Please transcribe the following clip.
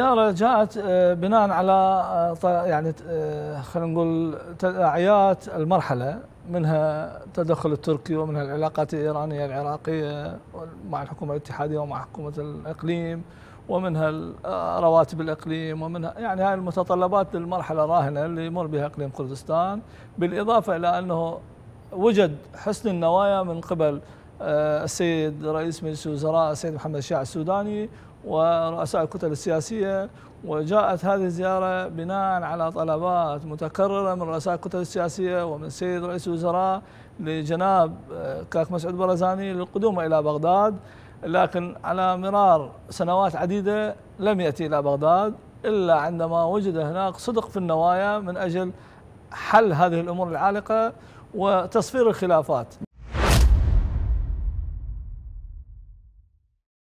السيارة جاءت آه، بناء على آه، يعني آه، خلينا نقول تداعيات المرحلة منها التدخل التركي ومنها العلاقات الإيرانية العراقية مع الحكومة الاتحادية ومع حكومة الإقليم ومنها رواتب الإقليم ومنها يعني هاي المتطلبات للمرحلة الراهنة اللي يمر بها إقليم كردستان بالإضافة إلى أنه وجد حسن النوايا من قبل آه، السيد رئيس مجلس الوزراء السيد محمد الشاع السوداني ورؤساء الكتل السياسية وجاءت هذه الزيارة بناء على طلبات متكررة من رؤساء الكتل السياسية ومن السيد رئيس الوزراء لجناب آه، كاك مسعود برزاني للقدوم إلى بغداد لكن على مرار سنوات عديدة لم يأتي إلى بغداد إلا عندما وجد هناك صدق في النوايا من أجل حل هذه الأمور العالقة وتصفير الخلافات